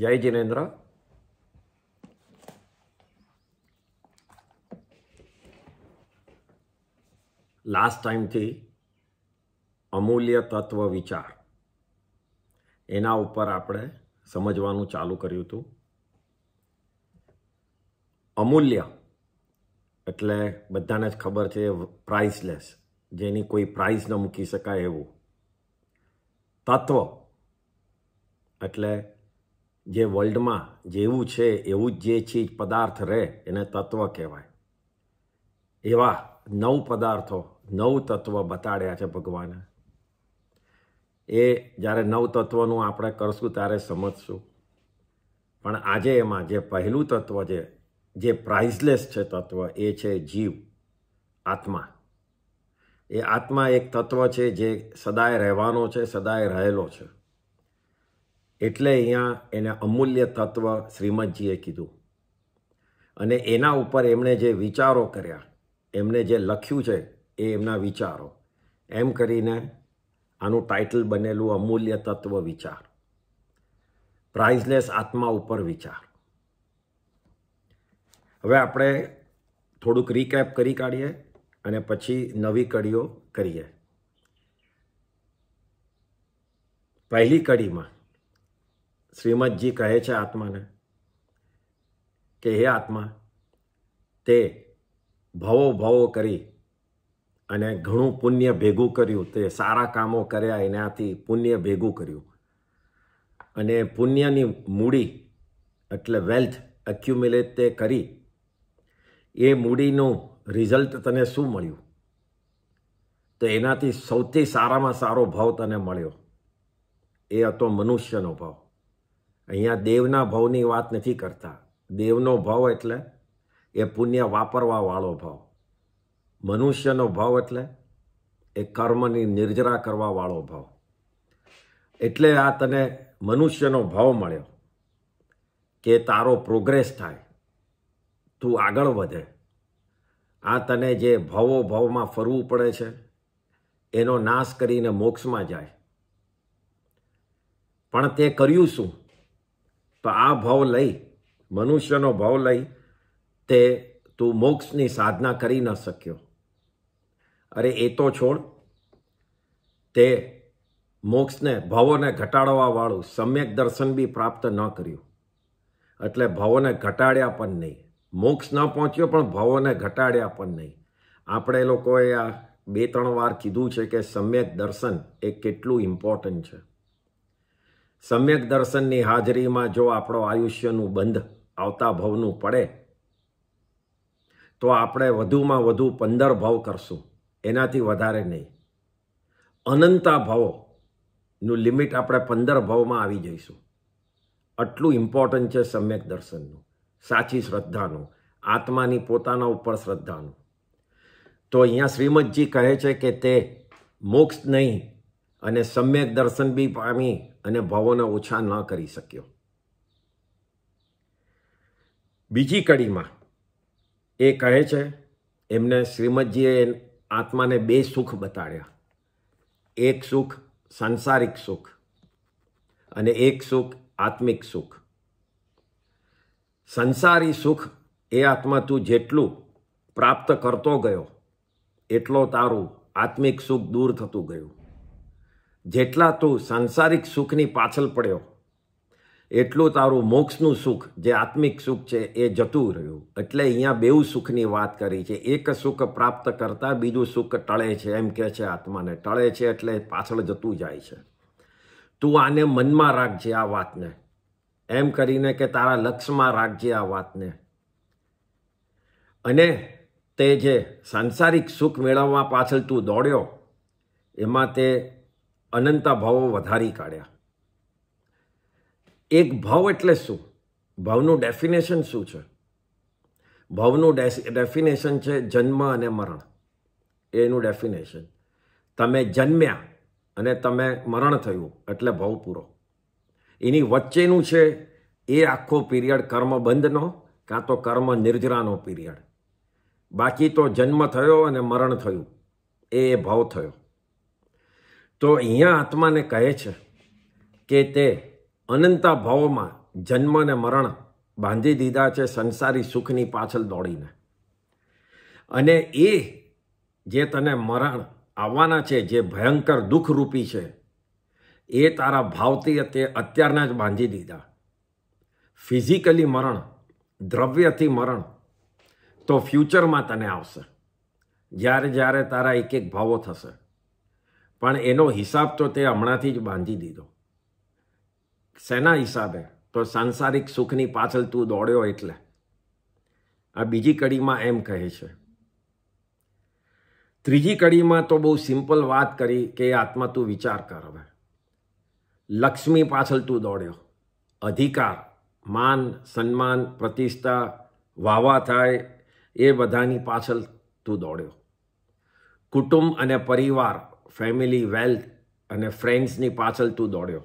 જય જિનેન્દ્ર લાસ્ટ ટાઈમથી અમૂલ્ય તત્વ વિચાર એના ઉપર આપણે સમજવાનું ચાલુ કર્યું હતું અમૂલ્ય એટલે બધાને જ ખબર છે પ્રાઇસલેસ જેની કોઈ પ્રાઇસ ન મૂકી શકાય એવું તત્વ એટલે જે વર્લ્ડમાં જેવું છે એવું જ જે ચીજ પદાર્થ રહે એને તત્વ કહેવાય એવા નવ પદાર્થો નવ તત્વ બતાડ્યા છે ભગવાને એ જ્યારે નવ તત્વનું આપણે કરશું ત્યારે સમજશું પણ આજે એમાં જે પહેલું તત્વ છે જે પ્રાઇઝલેસ છે તત્વ એ છે જીવ આત્મા એ આત્મા એક તત્વ છે જે સદાય રહેવાનો છે સદાય રહેલો છે એટલે અહીંયા એને અમૂલ્ય તત્વ શ્રીમદજીએ કીધું અને એના ઉપર એમણે જે વિચારો કર્યા એમણે જે લખ્યું છે એ એમના વિચારો એમ કરીને આનું ટાઇટલ બનેલું અમૂલ્ય તત્વ વિચાર પ્રાઇઝલેસ આત્મા ઉપર વિચાર હવે આપણે થોડુંક રીકેપ કરી કાઢીએ અને પછી નવી કડીઓ કરીએ પહેલી કડીમાં શ્રીમદજી કહે છે આત્માને કે હે આત્મા તે ભવો ભવો કરી અને ઘણું પુણ્ય ભેગું કર્યું તે સારા કામો કર્યા એનાથી પુણ્ય ભેગું કર્યું અને પુણ્યની મૂડી એટલે વેલ્થ એક્યુમ્યુલેટ તે કરી એ મૂડીનું રિઝલ્ટ તને શું મળ્યું તો એનાથી સૌથી સારામાં સારો ભાવ તને મળ્યો એ હતો મનુષ્યનો ભાવ અહીંયા દેવના ભાવની વાત નથી કરતા દેવનો ભાવ એટલે એ પુણ્ય વાપરવાવાળો ભાવ મનુષ્યનો ભાવ એટલે એ કર્મની નિર્જરા કરવાવાળો ભાવ એટલે આ તને મનુષ્યનો ભાવ મળ્યો કે તારો પ્રોગ્રેસ થાય તું આગળ વધે આ તને જે ભવો ભવમાં ફરવું પડે છે એનો નાશ કરીને મોક્ષમાં જાય પણ તે કર્યું શું તો આ ભાવ લઈ મનુષ્યનો ભાવ લઈ તે તું મોક્ષની સાધના કરી ન શક્યો અરે એ તો છોડ તે મોક્ષને ભાવોને ઘટાડવાવાળું સમ્યક દર્શન બી પ્રાપ્ત ન કર્યું એટલે ભાવોને ઘટાડ્યા પણ નહીં મોક્ષ ન પહોંચ્યો પણ ભાવોને ઘટાડ્યા પણ નહીં આપણે લોકોએ આ બે ત્રણ વાર કીધું છે કે સમ્યક દર્શન એ કેટલું ઇમ્પોર્ટન્ટ છે સમ્યક દર્શનની હાજરીમાં જો આપણો આયુષ્યનું બંધ આવતા ભવનું પડે તો આપણે વધુમાં વધુ પંદર ભાવ કરશું એનાથી વધારે નહીં અનંતા ભાવોનું લિમિટ આપણે પંદર ભાવમાં આવી જઈશું આટલું ઇમ્પોર્ટન્ટ છે સમ્યક દર્શનનું સાચી શ્રદ્ધાનું આત્માની પોતાના ઉપર શ્રદ્ધાનું તો અહીંયા શ્રીમદજી કહે છે કે તે મોક્ષ નહીં અને સમ્યક દર્શન બી પામી અને ભાવોને ઓછા ન કરી શક્યો બીજી કડીમાં એ કહે છે એમને શ્રીમદજીએ આત્માને બે સુખ બતાડ્યા એક સુખ સાંસારિક સુખ અને એક સુખ આત્મિક સુખ સંસારી સુખ એ આત્મા તું જેટલું પ્રાપ્ત કરતો ગયો એટલો તારું આત્મિક સુખ દૂર થતું ગયું જેટલા તું સાંસારિક સુખની પાછળ પડ્યો એટલું તારું મોક્ષનું સુખ જે આત્મિક સુખ છે એ જતું રહ્યું એટલે અહીંયા બેઉ સુખની વાત કરી છે એક સુખ પ્રાપ્ત કરતાં બીજું સુખ ટળે છે એમ કહે છે આત્માને ટળે છે એટલે પાછળ જતું જાય છે તું આને મનમાં રાખજે આ વાતને એમ કરીને કે તારા લક્ષમાં રાખજે આ વાતને અને તે જે સાંસારિક સુખ મેળવવા પાછળ તું દોડ્યો એમાં તે અનંતા ભાવો વધારી કાઢ્યા એક ભાવ એટલે શું ભાવનું ડેફિનેશન શું છે ભાવનું ડેફિનેશન છે જન્મ અને મરણ એનું ડેફિનેશન તમે જન્મ્યા અને તમે મરણ થયું એટલે ભાવ પૂરો એની વચ્ચેનું છે એ આખો પીરિયડ કર્મ બંધનો કાં તો કર્મ નિર્જરાનો પિરિયડ બાકી તો જન્મ થયો અને મરણ થયું એ ભાવ થયો તો અહીંયા આત્માને કહે છે કે તે અનંતા ભાવોમાં જન્મ અને મરણ બાંધી દીધા છે સંસારી સુખની પાછળ દોડીને અને એ જે તને મરણ આવવાના છે જે ભયંકર દુઃખરૂપી છે એ તારા ભાવથી તે અત્યારના જ બાંધી દીધા ફિઝિકલી મરણ દ્રવ્યથી મરણ તો ફ્યુચરમાં તને આવશે જ્યારે જ્યારે તારા એક એક ભાવો થશે પણ એનો હિસાબ તો તે હમણાંથી જ બાંધી દીધો શેના હિસાબે તો સાંસારિક સુખની પાછળ તું દોડ્યો એટલે આ બીજી કડીમાં એમ કહે છે ત્રીજી કડીમાં તો બહુ સિમ્પલ વાત કરી કે આત્મા તું વિચાર કર હવે લક્ષ્મી પાછળ તું દોડ્યો અધિકાર માન સન્માન પ્રતિષ્ઠા વાવા થાય એ બધાની પાછળ તું દોડ્યો કુટુંબ અને પરિવાર ફેમિલી વેલ્થ અને ફ્રેન્ડ્સની પાછળ તું દોડ્યો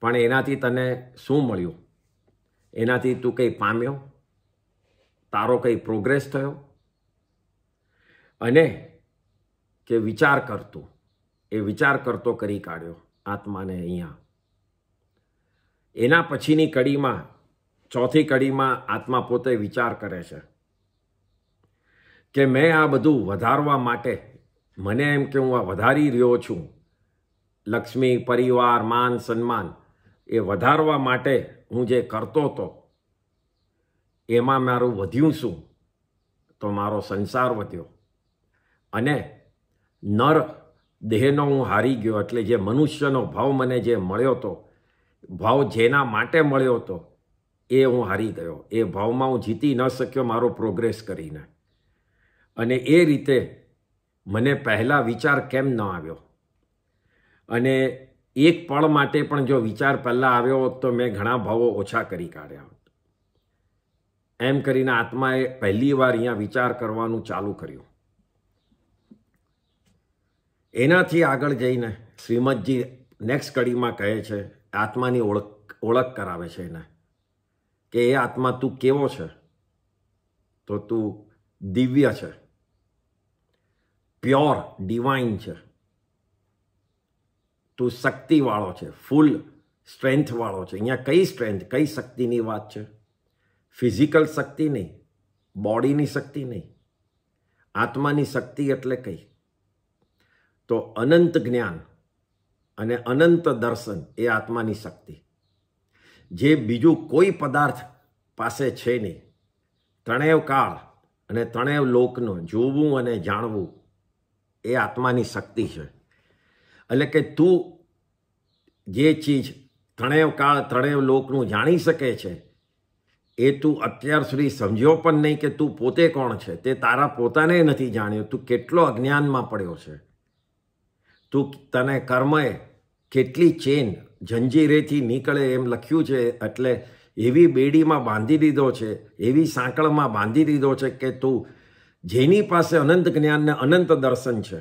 પણ એનાથી તને શું મળ્યું એનાથી તું કંઈ પામ્યો તારો કંઈ પ્રોગ્રેસ થયો અને કે વિચાર કરતો એ વિચાર કરતો કરી કાઢ્યો આત્માને અહીંયા એના પછીની કડીમાં ચોથી કડીમાં આત્મા પોતે વિચાર કરે છે કે મેં આ બધું વધારવા માટે મને એમ કે હું આ વધારી રહ્યો છું લક્ષ્મી પરિવાર માન સન્માન એ વધારવા માટે હું જે કરતો હતો એમાં મારું વધ્યું શું તો મારો સંસાર વધ્યો અને નર દેહનો હું હારી ગયો એટલે જે મનુષ્યનો ભાવ મને જે મળ્યો હતો ભાવ જેના માટે મળ્યો હતો એ હું હારી ગયો એ ભાવમાં હું જીતી ન શક્યો મારો પ્રોગ્રેસ કરીને અને એ રીતે મને પહેલાં વિચાર કેમ ન આવ્યો અને એક પળ માટે પણ જો વિચાર પહેલાં આવ્યો હોત તો મેં ઘણા ભાવો ઓછા કરી કાઢ્યા હોત એમ કરીને આત્માએ પહેલી વાર અહીંયા વિચાર કરવાનું ચાલુ કર્યું એનાથી આગળ જઈને શ્રીમદજી નેક્સ્ટ કડીમાં કહે છે આત્માની ઓળખ ઓળખ કરાવે છે એને કે એ આત્મા તું કેવો છે તો તું દિવ્ય છે પ્યોર ડિવાઇન છે તું શક્તિવાળો છે ફૂલ સ્ટ્રેન્થવાળો છે અહીંયા કઈ સ્ટ્રેન્થ કઈ શક્તિની વાત છે ફિઝિકલ શક્તિ નહીં બોડીની શક્તિ નહીં આત્માની શક્તિ એટલે કઈ તો અનંત જ્ઞાન અને અનંત દર્શન એ આત્માની શક્તિ જે બીજું કોઈ પદાર્થ પાસે છે નહીં ત્રણેવ કાળ અને ત્રણેવ લોકનું જોવું અને જાણવું એ આત્માની શક્તિ છે એટલે કે તું જે ચીજ ત્રણેય કાળ ત્રણેય લોકનું જાણી શકે છે એ તું અત્યાર સુધી સમજ્યો પણ નહીં કે તું પોતે કોણ છે તે તારા પોતાને નથી જાણ્યો તું કેટલો અજ્ઞાનમાં પડ્યો છે તું તને કર્મએ કેટલી ચેન જંજીરેથી નીકળે એમ લખ્યું છે એટલે એવી બેડીમાં બાંધી દીધો છે એવી સાંકળમાં બાંધી દીધો છે કે તું જેની પાસે અનંત જ્ઞાનને અનંત દર્શન છે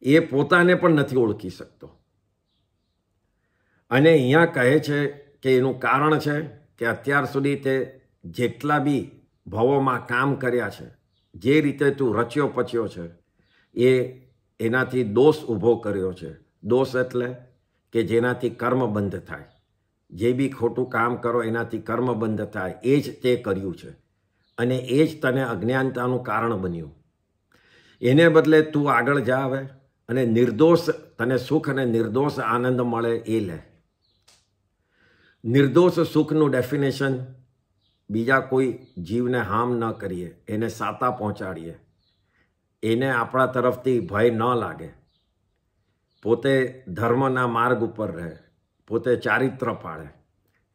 એ પોતાને પણ નથી ઓળખી શકતો અને અહીંયા કહે છે કે એનું કારણ છે કે અત્યાર સુધી તે જેટલા બી ભવોમાં કામ કર્યા છે જે રીતે તું રચ્યો પચ્યો છે એ એનાથી દોષ ઊભો કર્યો છે દોષ એટલે કે જેનાથી કર્મ બંધ થાય જે બી ખોટું કામ કરો એનાથી કર્મ બંધ થાય એ જ તે કર્યું છે અને એ જ તને અજ્ઞાનતાનું કારણ બન્યું એને બદલે તું આગળ જા હવે અને નિર્દોષ તને સુખ અને નિર્દોષ આનંદ મળે એ લે નિર્દોષ સુખનું ડેફિનેશન બીજા કોઈ જીવને હામ ન કરીએ એને સાતા પહોંચાડીએ એને આપણા તરફથી ભય ન લાગે પોતે ધર્મના માર્ગ ઉપર રહે પોતે ચારિત્ર પાળે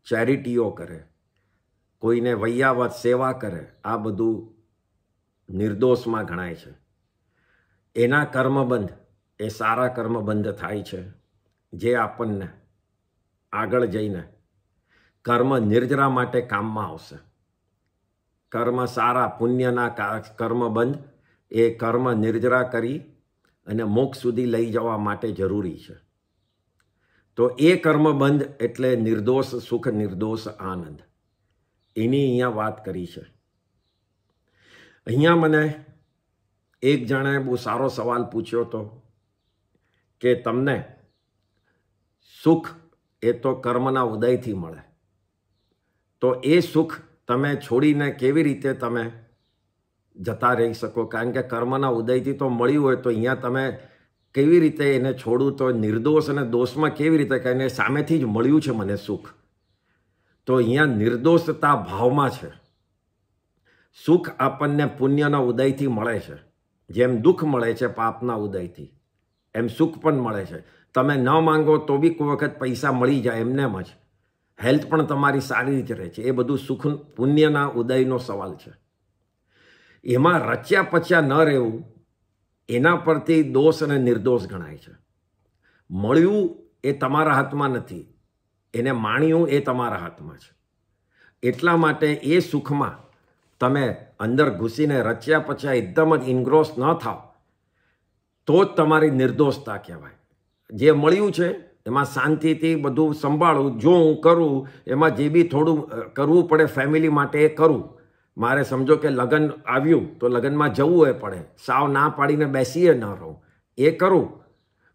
ચેરિટીઓ કરે કોઈને વૈયાવત સેવા કરે આ બધું નિર્દોષમાં ગણાય છે એના કર્મબંધ એ સારા કર્મબંધ થાય છે જે આપણને આગળ જઈને કર્મ નિર્જરા માટે કામમાં આવશે કર્મ સારા પુણ્યના કર્મબંધ એ કર્મ નિર્જરા કરી અને મોક્ષ સુધી લઈ જવા માટે જરૂરી છે તો એ કર્મબંધ એટલે નિર્દોષ સુખ નિર્દોષ આનંદ એની અહીંયા વાત કરી છે અહીંયા મને એક જણાએ બહુ સારો સવાલ પૂછ્યો હતો કે તમને સુખ એ તો કર્મના ઉદયથી મળે તો એ સુખ તમે છોડીને કેવી રીતે તમે જતા રહી શકો કારણ કે કર્મના ઉદયથી તો મળ્યું હોય તો અહીંયા તમે કેવી રીતે એને છોડું તો નિર્દોષ અને દોષમાં કેવી રીતે કહીને સામેથી જ મળ્યું છે મને સુખ તો અહીંયા નિર્દોષતા ભાવમાં છે સુખ આપણને પુણ્યના ઉદયથી મળે છે જેમ દુઃખ મળે છે પાપના ઉદયથી એમ સુખ પણ મળે છે તમે ન માંગો તો બી કોઈ વખત પૈસા મળી જાય એમને જ હેલ્થ પણ તમારી સારી રીતે રહે છે એ બધું સુખ પુણ્યના ઉદયનો સવાલ છે એમાં રચ્યા પચ્યા ન રહેવું એના પરથી દોષ અને નિર્દોષ ગણાય છે મળ્યું એ તમારા હાથમાં નથી એને માણ્યું એ તમારા હાથમાં છે એટલા માટે એ સુખમાં તમે અંદર ઘૂસીને રચ્યા પછી એકદમ જ ઇન્ગ્રોસ ન થાવ તો જ તમારી નિર્દોષતા કહેવાય જે મળ્યું છે એમાં શાંતિથી બધું સંભાળું જોઉં કરું એમાં જે બી થોડું કરવું પડે ફેમિલી માટે એ કરું મારે સમજો કે લગ્ન આવ્યું તો લગ્નમાં જવું એ પડે સાવ ના પાડીને બેસીએ ન રહું એ કરું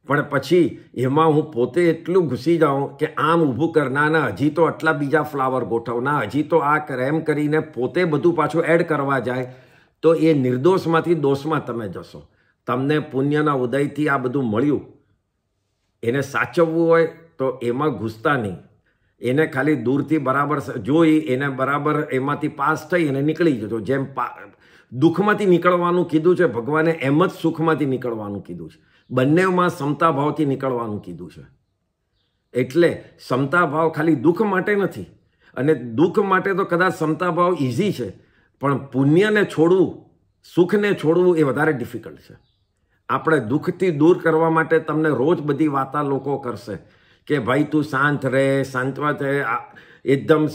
પણ પછી એમાં હું પોતે એટલું ઘૂસી જાઉં કે આમ ઊભું કરનાના હજી તો આટલા બીજા ફ્લાવર ગોઠવના હજી તો આ એમ કરીને પોતે બધું પાછું એડ કરવા જાય તો એ નિર્દોષમાંથી દોષમાં તમે જશો તમને પુણ્યના ઉદયથી આ બધું મળ્યું એને સાચવવું હોય તો એમાં ઘૂસતા નહીં એને ખાલી દૂરથી બરાબર જોઈ એને બરાબર એમાંથી પાસ થઈ અને નીકળી જતો જેમ પા દુઃખમાંથી નીકળવાનું કીધું છે ભગવાને એમ જ સુખમાંથી નીકળવાનું કીધું છે બંનેમાં સમતાભાવથી નીકળવાનું કીધું છે એટલે સમતાભાવ ખાલી દુઃખ માટે નથી અને દુઃખ માટે તો કદાચ સમતાભાવ ઇઝી છે પણ પુણ્યને છોડવું સુખને છોડવું એ વધારે ડિફિકલ્ટ છે આપણે દુઃખથી દૂર કરવા માટે તમને રોજ બધી વાતા લોકો કરશે કે ભાઈ તું શાંત રહે શાંતમાં રહે એકદમ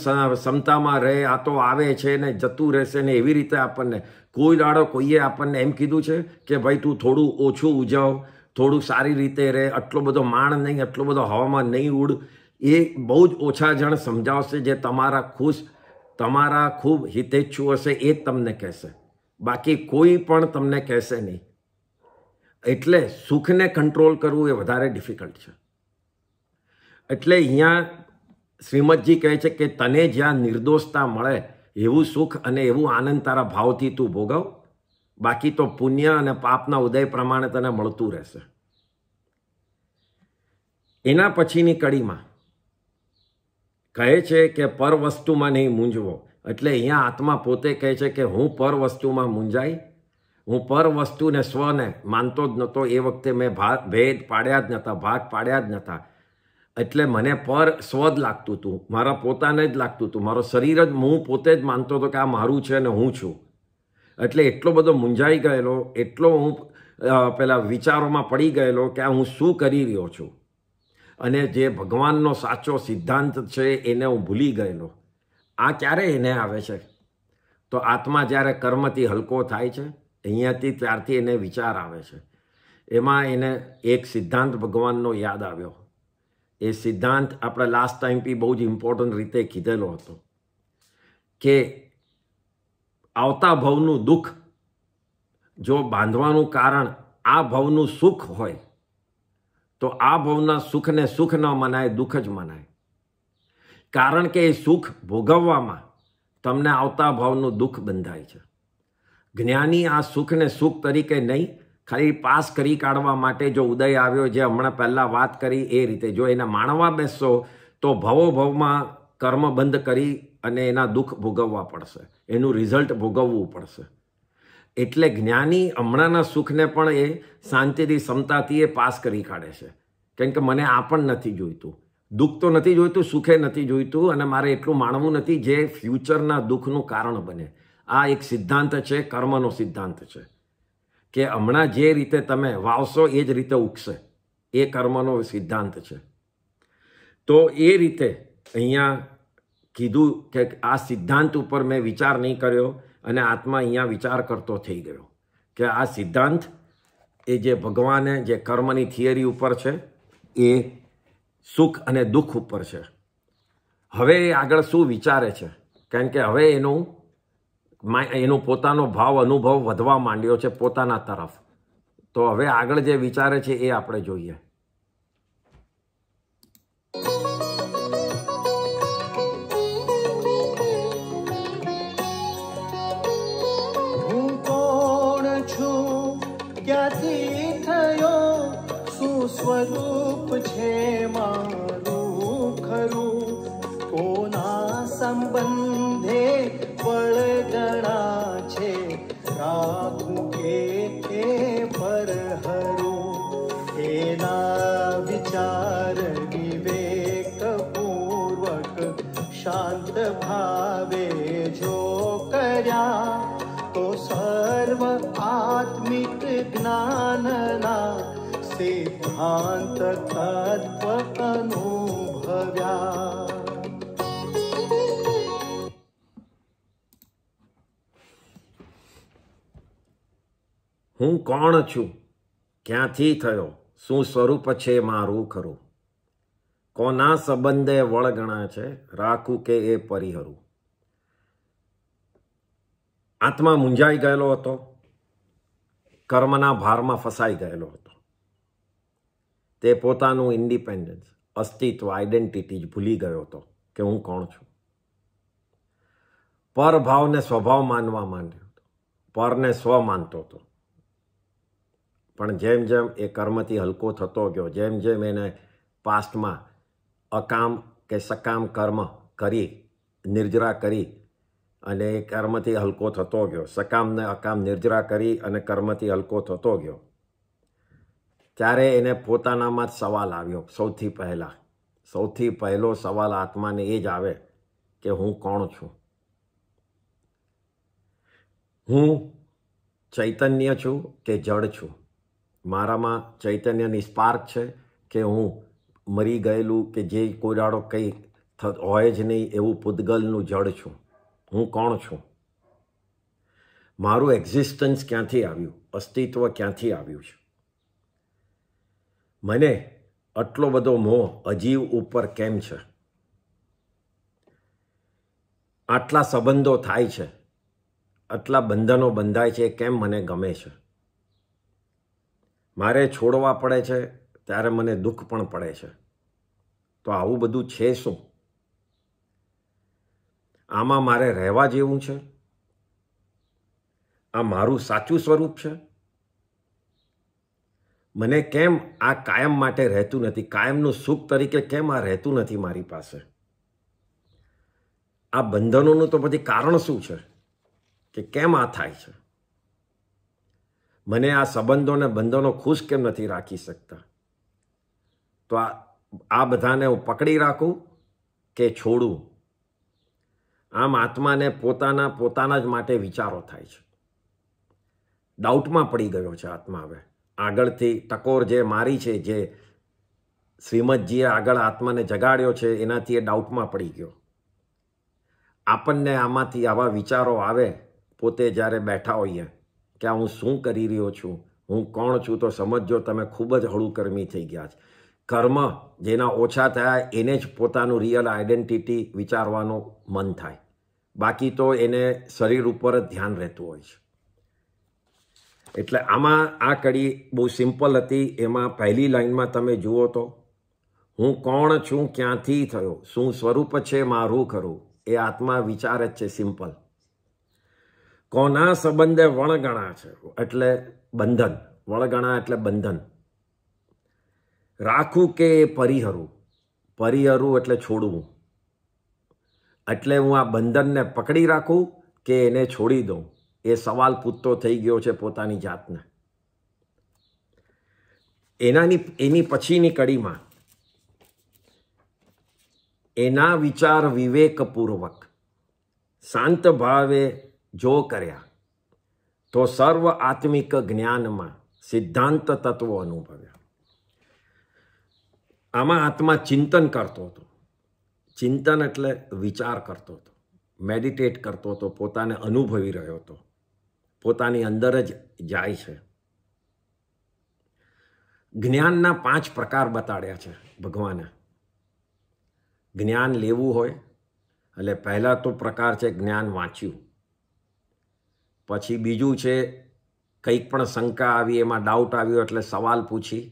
સમતામાં રહે આ તો આવે છે ને જતું રહેશે ને એવી રીતે આપણને કોઈ દાડો કોઈએ આપણને એમ કીધું છે કે ભાઈ તું થોડું ઓછું ઉજવ થોડું સારી રીતે રહે આટલો બધો માણ નહીં આટલો બધો હવામાં નહીં ઉડ એ બહુ જ ઓછા જણ સમજાવશે જે તમારા ખુશ તમારા ખૂબ હિતેચ્છુ હશે એ તમને કહેશે બાકી કોઈ પણ તમને કહેશે નહીં એટલે સુખને કંટ્રોલ કરવું એ વધારે ડિફિકલ્ટ છે એટલે અહીંયા શ્રીમદજી કહે છે કે તને જ્યાં નિર્દોષતા મળે એવું સુખ અને એવું આનંદ તારા ભાવથી તું ભોગવ બાકી તો પુણ્ય અને પાપના ઉદય પ્રમાણે તને મળતું રહેશે એના પછીની કડીમાં કહે છે કે પર વસ્તુમાં નહીં મૂંઝવો એટલે અહીંયા આત્મા પોતે કહે છે કે હું પર વસ્તુમાં મૂંઝાઈ હું પર વસ્તુને સ્વને માનતો જ નહોતો એ વખતે મેં ભાગ ભેદ પાડ્યા જ નહોતા ભાગ પાડ્યા જ નહોતા એટલે મને પર સ્વ જ લાગતું હતું મારા પોતાને જ લાગતું હતું મારો શરીર જ હું પોતે જ માનતો હતો કે આ મારું છે ને હું છું એટલે એટલો બધો મૂંઝાઈ ગયેલો એટલો હું પેલા વિચારોમાં પડી ગયેલો કે આ હું શું કરી રહ્યો છું અને જે ભગવાનનો સાચો સિદ્ધાંત છે એને હું ભૂલી ગયેલો આ ક્યારે એને આવે છે તો આત્મા જ્યારે કર્મથી હલકો થાય છે અહીંયાથી ત્યારથી એને વિચાર આવે છે એમાં એને એક સિદ્ધાંત ભગવાનનો યાદ આવ્યો એ સિદ્ધાંત આપણે લાસ્ટ ટાઈમ ટાઈમથી બહુ જ ઇમ્પોર્ટન્ટ રીતે કીધેલો હતો કે આવતા ભવનું દુઃખ જો બાંધવાનું કારણ આ ભવનું સુખ હોય તો આ ભવના સુખને સુખ ન મનાય દુઃખ જ મનાય કારણ કે એ સુખ ભોગવવામાં તમને આવતા ભાવનું દુઃખ બંધાય છે જ્ઞાની આ સુખને સુખ તરીકે નહીં ખાલી પાસ કરી કાઢવા માટે જો ઉદય આવ્યો જે હમણાં પહેલાં વાત કરી એ રીતે જો એને માણવા બેસશો તો ભવો ભવમાં કર્મ બંધ કરી અને એના દુઃખ ભોગવવા પડશે એનું રિઝલ્ટ ભોગવવું પડશે એટલે જ્ઞાની હમણાંના સુખને પણ એ શાંતિથી સમતાથી એ પાસ કરી કાઢે છે કેમ કે મને આ પણ નથી જોઈતું દુઃખ તો નથી જોઈતું સુખે નથી જોઈતું અને મારે એટલું માણવું નથી જે ફ્યુચરના દુઃખનું કારણ બને આ એક સિદ્ધાંત છે કર્મનો સિદ્ધાંત છે કે હમણાં જે રીતે તમે વાવશો એ જ રીતે ઉગશે એ કર્મનો સિદ્ધાંત છે તો એ રીતે અહીંયા કીધું કે આ સિદ્ધાંત ઉપર મેં વિચાર નહીં કર્યો અને આત્મા અહીંયા વિચાર કરતો થઈ ગયો કે આ સિદ્ધાંત એ જે ભગવાને જે કર્મની થિયરી ઉપર છે એ સુખ અને દુઃખ ઉપર છે હવે એ આગળ શું વિચારે છે કારણ કે હવે એનું એનો પોતાનો ભાવ અનુભવ વધવા માંડ્યો છે પોતાના તરફ તો હવે આગળ જે વિચારે છે એ આપણે જોઈએ व छे मारू कोना को संबन्धे पळ जणा छे रात के ए परहरु हेला विचार विवेक पूर्वक शांत भावे जो कार्या तो सर्व आत्मिक ज्ञानना से सिद्धान्ततत्त्वनुभव्या હું કોણ છું ક્યાંથી થયો શું સ્વરૂપ છે મારું ખરું કોના સંબંધે વળગણા છે રાખું કે એ પરિહરું આત્મા મૂંઝાઈ ગયેલો હતો કર્મના ભારમાં ફસાઈ ગયેલો હતો તે પોતાનું ઇન્ડિપેન્ડન્સ અસ્તિત્વ આઈડેન્ટિટી જ ભૂલી ગયો હતો કે હું કોણ છું પર ભાવને સ્વભાવ માનવા માંડ્યો હતો પરને સ્વ માનતો હતો પણ જેમ જેમ એ કર્મથી હલકો થતો ગયો જેમ જેમ એને પાસ્ટમાં અકામ કે સકામ કર્મ કરી નિર્જરા કરી અને એ કર્મથી હલકો થતો ગયો સકામને અકામ નિર્જરા કરી અને કર્મથી હલકો થતો ગયો ત્યારે એને પોતાનામાં જ સવાલ આવ્યો સૌથી પહેલાં સૌથી પહેલો સવાલ આત્માને એ જ આવે કે હું કોણ છું હું ચૈતન્ય છું કે જડ છું મારામાં ચૈતન્યની સ્પાર્ક છે કે હું મરી ગયેલું કે જે કોયડાળો કંઈ હોય જ નહીં એવું પૂતગલનું જડ છું હું કોણ છું મારું એક્ઝિસ્ટન્સ ક્યાંથી આવ્યું અસ્તિત્વ ક્યાંથી આવ્યું છે મને આટલો બધો મોહ અજીવ ઉપર કેમ છે આટલા સંબંધો થાય છે આટલા બંધનો બંધાય છે કેમ મને ગમે છે મારે છોડવા પડે છે ત્યારે મને દુઃખ પણ પડે છે તો આવું બધું છે શું આમાં મારે રહેવા જેવું છે આ મારું સાચું સ્વરૂપ છે મને કેમ આ કાયમ માટે રહેતું નથી કાયમનું સુખ તરીકે કેમ આ રહેતું નથી મારી પાસે આ બંધનોનું તો પછી કારણ શું છે કે કેમ આ થાય છે મને આ સંબંધોને બંધનો ખુશ કેમ નથી રાખી શકતા તો આ આ બધાને હું પકડી રાખું કે છોડું આમ આત્માને પોતાના પોતાના જ માટે વિચારો થાય છે ડાઉટમાં પડી ગયો છે આત્મા હવે આગળથી ટકોર જે મારી છે જે શ્રીમદજીએ આગળ આત્માને જગાડ્યો છે એનાથી એ ડાઉટમાં પડી ગયો આપણને આમાંથી આવા વિચારો આવે પોતે જ્યારે બેઠા હોઈએ કે હું શું કરી રહ્યો છું હું કોણ છું તો સમજો તમે ખૂબ જ હળુકર્મી થઈ ગયા છે કર્મ જેના ઓછા થયા એને જ પોતાનું રિયલ આઈડેન્ટિટી વિચારવાનું મન થાય બાકી તો એને શરીર ઉપર જ ધ્યાન રહેતું હોય છે એટલે આમાં આ કડી બહુ સિમ્પલ હતી એમાં પહેલી લાઇનમાં તમે જુઓ તો હું કોણ છું ક્યાંથી થયો શું સ્વરૂપ છે મારું ખરું એ આત્મા વિચાર જ છે સિમ્પલ કોના સંબંધે વણગણા છે એટલે બંધન વણગણા એટલે બંધન રાખું કે પરિહરું પરિહરું એટલે છોડવું એટલે હું આ બંધનને પકડી રાખું કે એને છોડી દઉં એ સવાલ પૂછતો થઈ ગયો છે પોતાની જાતને એનાની એની પછીની કડીમાં એના વિચાર વિવેકપૂર્વક શાંત ભાવે જો કર્યા તો સર્વ આત્મિક જ્ઞાનમાં સિદ્ધાંત તત્વો અનુભવ્યા આમાં આત્મા ચિંતન કરતો હતો ચિંતન એટલે વિચાર કરતો હતો મેડિટેટ કરતો હતો પોતાને અનુભવી રહ્યો હતો પોતાની અંદર જ જાય છે જ્ઞાનના પાંચ પ્રકાર બતાડ્યા છે ભગવાને જ્ઞાન લેવું હોય એટલે પહેલાં તો પ્રકાર છે જ્ઞાન વાંચ્યું પછી બીજું છે કંઈક પણ શંકા આવી એમાં ડાઉટ આવ્યો એટલે સવાલ પૂછી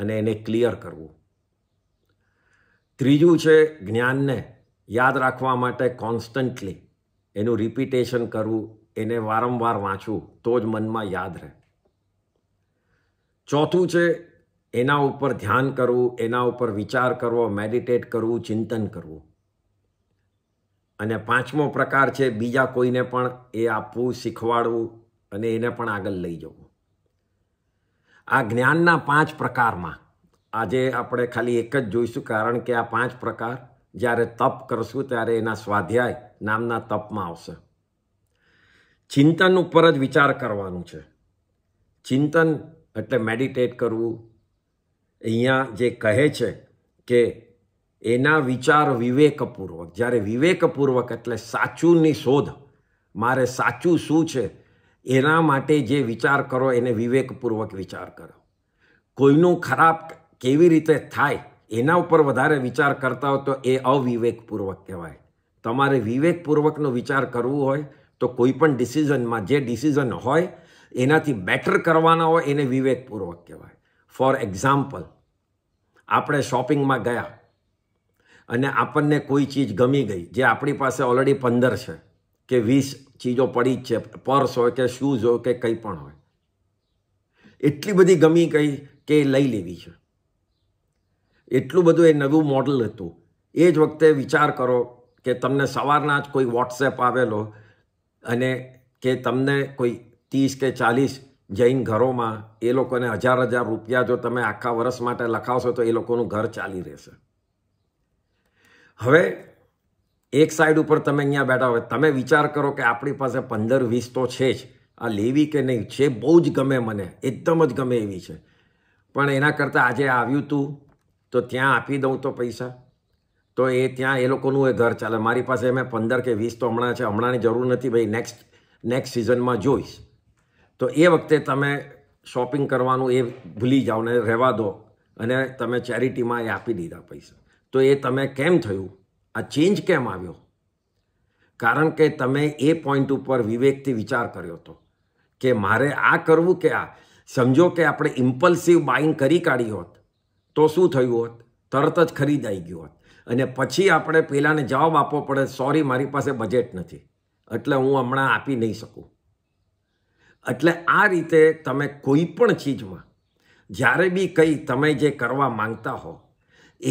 અને એને ક્લિયર કરવું ત્રીજું છે જ્ઞાનને યાદ રાખવા માટે કોન્સ્ટન્ટલી એનું રિપીટેશન કરવું એને વારંવાર વાંચું તો જ મનમાં યાદ રહે ચોથું છે એના ઉપર ધ્યાન કરવું એના ઉપર વિચાર કરવો મેડિટેટ કરવું ચિંતન કરવું અને પાંચમો પ્રકાર છે બીજા કોઈને પણ એ આપવું શીખવાડવું અને એને પણ આગળ લઈ જવું આ જ્ઞાનના પાંચ પ્રકારમાં આજે આપણે ખાલી એક જ જોઈશું કારણ કે આ પાંચ પ્રકાર જ્યારે તપ કરશું ત્યારે એના સ્વાધ્યાય નામના તપમાં આવશે ચિંતન ઉપર જ વિચાર કરવાનું છે ચિંતન એટલે મેડિટેટ કરવું અહીંયા જે કહે છે કે એના વિચાર વિવેકપૂર્વક જ્યારે વિવેકપૂર્વક એટલે સાચુંની શોધ મારે સાચું શું છે એના માટે જે વિચાર કરો એને વિવેકપૂર્વક વિચાર કરો કોઈનું ખરાબ કેવી રીતે થાય એના ઉપર વધારે વિચાર કરતા હો તો એ અવિવેકપૂર્વક કહેવાય તમારે વિવેકપૂર્વકનો વિચાર કરવો હોય તો કોઈ પણ ડિસિઝનમાં જે ડિસિઝન હોય એનાથી બેટર કરવાના હોય એને વિવેકપૂર્વક કહેવાય ફોર એક્ઝામ્પલ આપણે શોપિંગમાં ગયા અને આપણને કોઈ ચીજ ગમી ગઈ જે આપણી પાસે ઓલરેડી પંદર છે કે વીસ ચીજો પડી જ છે પર્સ હોય કે શૂઝ હોય કે કંઈ પણ હોય એટલી બધી ગમી ગઈ કે એ લઈ લેવી છે એટલું બધું એ નવું મોડલ હતું એ જ વખતે વિચાર કરો કે તમને સવારના જ કોઈ વોટ્સએપ આવેલો અને કે તમને કોઈ ત્રીસ કે ચાલીસ જૈન ઘરોમાં એ લોકોને હજાર હજાર રૂપિયા જો તમે આખા વર્ષ માટે લખાવશો તો એ લોકોનું ઘર ચાલી રહેશે હવે એક સાઈડ ઉપર તમે અહીંયા બેઠા હોય તમે વિચાર કરો કે આપણી પાસે પંદર વીસ તો છે જ આ લેવી કે નહીં છે બહુ જ ગમે મને એકદમ જ ગમે એવી છે પણ એના કરતાં આજે આવ્યું તું તો ત્યાં આપી દઉં તો પૈસા તો એ ત્યાં એ લોકોનું એ ઘર ચાલે મારી પાસે મેં પંદર કે વીસ તો હમણાં છે હમણાંની જરૂર નથી ભાઈ નેક્સ્ટ નેક્સ્ટ સિઝનમાં જોઈશ તો એ વખતે તમે શોપિંગ કરવાનું એ ભૂલી જાઓ ને રહેવા દો અને તમે ચેરિટીમાં એ આપી દીધા પૈસા તો એ તમે કેમ થયું આ ચેન્જ કેમ આવ્યો કારણ કે તમે એ પોઈન્ટ ઉપર વિવેકથી વિચાર કર્યો હતો કે મારે આ કરવું કે આ સમજો કે આપણે ઇમ્પલ્સિવ બાઇંગ કરી કાઢી હોત તો શું થયું હોત તરત જ ખરીદાઈ ગયું હોત અને પછી આપણે પેલાને જવાબ આપવો પડે સોરી મારી પાસે બજેટ નથી એટલે હું હમણાં આપી નહીં શકું એટલે આ રીતે તમે કોઈ પણ ચીજમાં જ્યારે બી કંઈ તમે જે કરવા માંગતા હો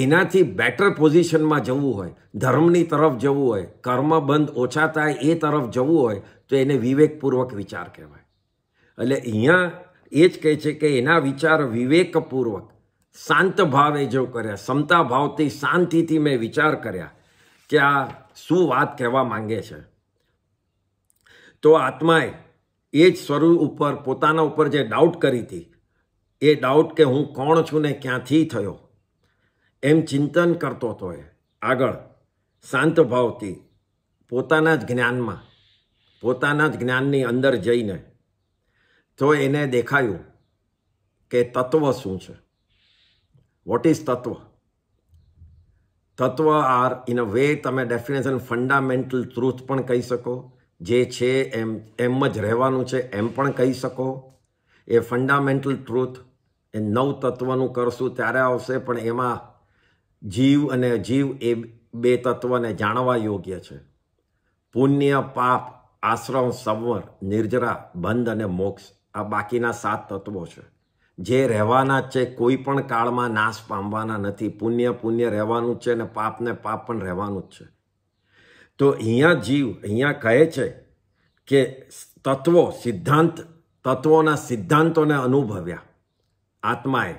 એનાથી બેટર પોઝિશનમાં જવું હોય ધર્મની તરફ જવું હોય કર્મ બંધ ઓછા થાય એ તરફ જવું હોય તો એને વિવેકપૂર્વક વિચાર કહેવાય એટલે અહીંયા એ જ કહે છે કે એના વિચાર વિવેકપૂર્વક શાંત ભાવે જો કર્યા સમતા ભાવથી શાંતિથી મેં વિચાર કર્યા કે આ શું વાત કહેવા માંગે છે તો આત્માએ એ જ સ્વરૂપ ઉપર પોતાના ઉપર જે ડાઉટ કરી હતી એ ડાઉટ કે હું કોણ છું ને ક્યાંથી થયો એમ ચિંતન કરતો હતો એ આગળ શાંત ભાવથી પોતાના જ જ્ઞાનમાં પોતાના જ જ્ઞાનની અંદર જઈને તો એને દેખાયું કે તત્વ શું છે વોટ is તત્વ તત્વ આર ઇન અ વે તમે ડેફિનેશન ફંડામેન્ટલ ટ્રુથ પણ કહી શકો જે છે એમ એમ જ રહેવાનું છે એમ પણ કહી શકો એ ફંડામેન્ટલ ટ્રુથ એ નવ તત્વનું કરશું ત્યારે આવશે પણ એમાં જીવ અને જીવ એ બે તત્વને જાણવા યોગ્ય છે પુણ્ય પાપ આશ્રમ સંવર નિર્જરા બંધ અને મોક્ષ આ બાકીના સાત તત્વો છે જે રહેવાના છે કોઈ પણ કાળમાં નાશ પામવાના નથી પુણ્ય પુણ્ય રહેવાનું છે અને પાપને પાપ પણ રહેવાનું જ છે તો અહીંયા જીવ અહીંયા કહે છે કે તત્વો સિદ્ધાંત તત્વોના સિદ્ધાંતોને અનુભવ્યા આત્માએ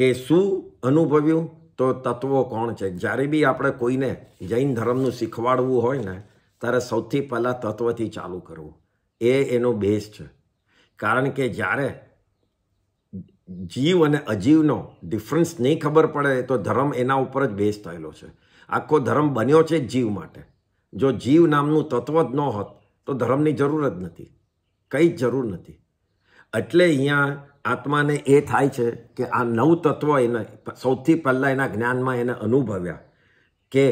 કે શું અનુભવ્યું તો તત્વો કોણ છે જ્યારે બી આપણે કોઈને જૈન ધર્મનું શીખવાડવું હોય ને ત્યારે સૌથી પહેલાં તત્વથી ચાલુ કરવું એ એનો બેઝ છે કારણ કે જ્યારે જીવ અને અજીવનો ડિફરન્સ નહીં ખબર પડે તો ધર્મ એના ઉપર જ બેઝ થયેલો છે આખો ધર્મ બન્યો છે જીવ માટે જો જીવ નામનું તત્વ જ ન હોત તો ધર્મની જરૂર જ નથી કંઈ જ જરૂર નથી એટલે અહીંયા આત્માને એ થાય છે કે આ નવ તત્વ એને સૌથી પહેલાં એના જ્ઞાનમાં એને અનુભવ્યા કે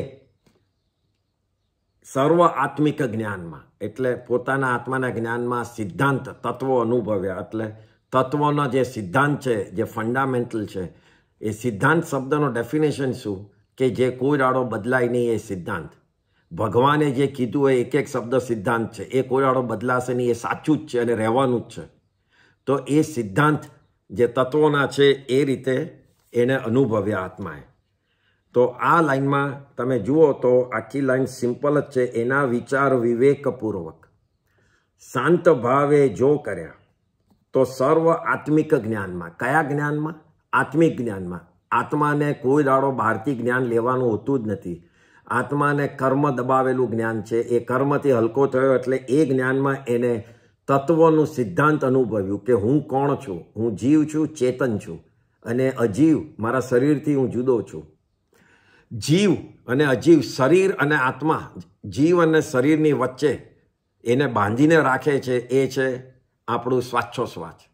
સર્વ આત્મિક જ્ઞાનમાં એટલે પોતાના આત્માના જ્ઞાનમાં સિદ્ધાંત તત્વો અનુભવ્યા એટલે તત્વોનો જે સિદ્ધાંત છે જે ફંડામેન્ટલ છે એ સિદ્ધાંત શબ્દનો ડેફિનેશન શું કે જે કોઈ રાડો બદલાય નહીં એ સિદ્ધાંત ભગવાને જે કીધું એ એક એક શબ્દ સિદ્ધાંત છે એ કોઈ રાડો બદલાશે નહીં એ સાચું જ છે અને રહેવાનું જ છે તો એ સિદ્ધાંત જે તત્વોના છે એ રીતે એને અનુભવ્યા આત્માએ તો આ લાઈનમાં તમે જુઓ તો આખી લાઈન સિમ્પલ જ છે એના વિચાર વિવેકપૂર્વક શાંત ભાવે જો કર્યા તો સર્વ આત્મિક જ્ઞાનમાં કયા જ્ઞાનમાં આત્મિક જ્ઞાનમાં આત્માને કોઈ દાડો બહારથી જ્ઞાન લેવાનું હોતું જ નથી આત્માને કર્મ દબાવેલું જ્ઞાન છે એ કર્મથી હલકો થયો એટલે એ જ્ઞાનમાં એને તત્વનું સિદ્ધાંત અનુભવ્યું કે હું કોણ છું હું જીવ છું ચેતન છું અને અજીવ મારા શરીરથી હું જુદો છું જીવ અને અજીવ શરીર અને આત્મા જીવ અને શરીરની વચ્ચે એને બાંધીને રાખે છે એ છે આપણું સ્વાચ્છો શ્વાસ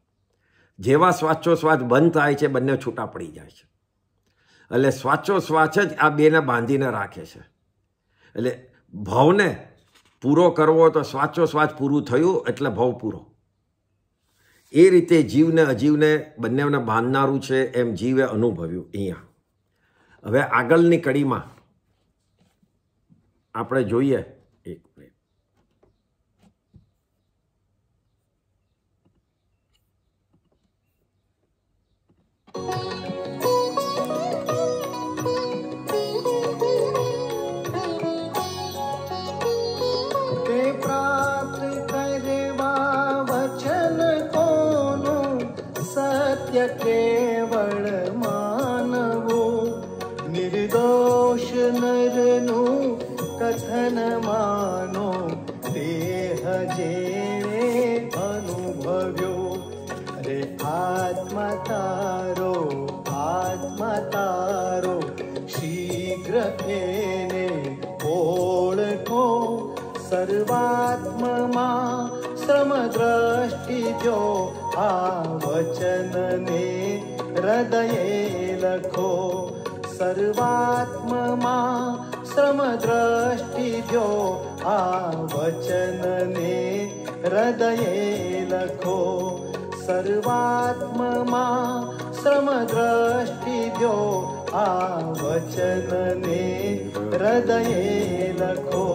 જેવા સ્વાચ્છો શ્વાસ બંધ થાય છે બંને છૂટા પડી જાય છે એટલે સ્વાચ્છો શ્વાસ જ આ બેને બાંધીને રાખે છે એટલે ભવને પૂરો કરવો તો શ્વાસ પૂરું થયું એટલે ભવ પૂરો એ રીતે જીવને અજીવને બંનેને બાંધનારું છે એમ જીવે અનુભવ્યું અહીંયા હવે આગળની કડીમાં આપણે જોઈએ मानवो निर्दोष कथन मानो अनुभव्यो अरे आत्मतरो आत्मतारो शीघ्रे ने ओलखो सर्वात्ममा समद्रष्टिजो आ वचनने हृदये लखो सर्वात्ममा श्रमदृष्टि आवचनने हृदये लखो सर्वात्ममा श्रमदृष्टि आवचनने हृदये लखो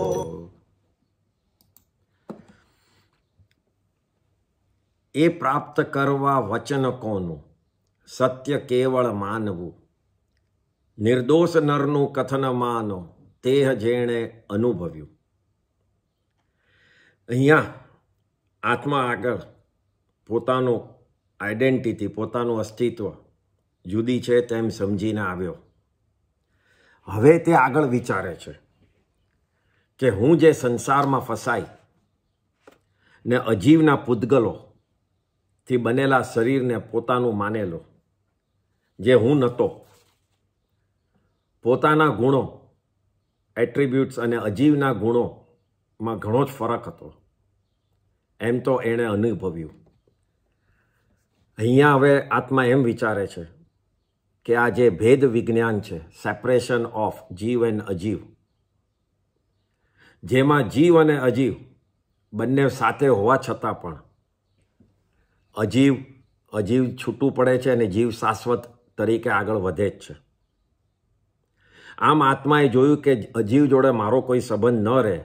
એ પ્રાપ્ત કરવા વચન કોનું સત્ય કેવળ માનવું નિર્દોષ નરનું કથન માનો તેહ જેણે અનુભવ્યું અહીંયા આત્મા આગળ પોતાનું આઈડેન્ટિટી પોતાનું અસ્તિત્વ જુદી છે તેમ સમજીને આવ્યો હવે તે આગળ વિચારે છે કે હું જે સંસારમાં ફસાઈ ને અજીવના પૂદગલો થી બનેલા શરીરને પોતાનું માનેલો જે હું નહોતો પોતાના ગુણો એટ્રીબ્યુટ્સ અને અજીવના ગુણોમાં ઘણો જ ફરક હતો એમ તો એણે અનુભવ્યું અહીંયા હવે આત્મા એમ વિચારે છે કે આ જે ભેદ વિજ્ઞાન છે સેપરેશન ઓફ જીવ એન્ડ અજીવ જેમાં જીવ અને અજીવ બંને સાથે હોવા છતાં પણ અજીવ અજીવ છૂટું પડે છે અને જીવ શાશ્વત તરીકે આગળ વધે જ છે આમ આત્માએ જોયું કે અજીવ જોડે મારો કોઈ સંબંધ ન રહે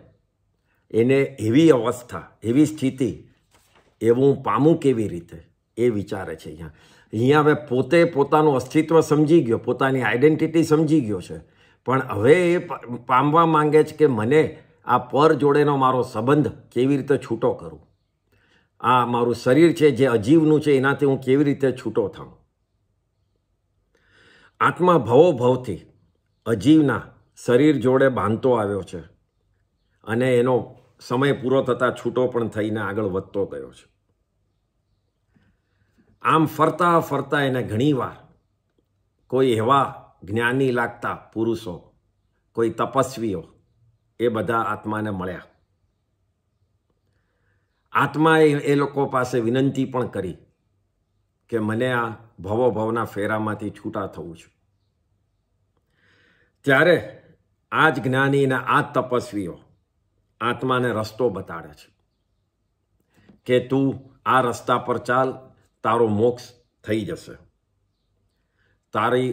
એને એવી અવસ્થા એવી સ્થિતિ એવું પામું કેવી રીતે એ વિચારે છે અહીંયા અહીંયા હવે પોતે પોતાનું અસ્તિત્વ સમજી ગયો પોતાની આઈડેન્ટિટી સમજી ગયો છે પણ હવે એ પામવા માંગે છે કે મને આ પર જોડેનો મારો સંબંધ કેવી રીતે છૂટો કરું આ મારું શરીર છે જે અજીવનું છે એનાથી હું કેવી રીતે છૂટો થઉં આત્મા ભવો ભવથી અજીવના શરીર જોડે બાંધતો આવ્યો છે અને એનો સમય પૂરો થતાં છૂટો પણ થઈને આગળ વધતો ગયો છે આમ ફરતા ફરતા એને ઘણીવાર કોઈ એવા જ્ઞાની લાગતા પુરુષો કોઈ તપસ્વીઓ એ બધા આત્માને મળ્યા આત્માએ એ લોકો પાસે વિનંતી પણ કરી કે મને આ ભવોભવના ફેરામાંથી છૂટા થવું છું ત્યારે આ જ જ્ઞાનીના આ તપસ્વીઓ આત્માને રસ્તો બતાડે છે કે તું આ રસ્તા પર ચાલ તારો મોક્ષ થઈ જશે તારી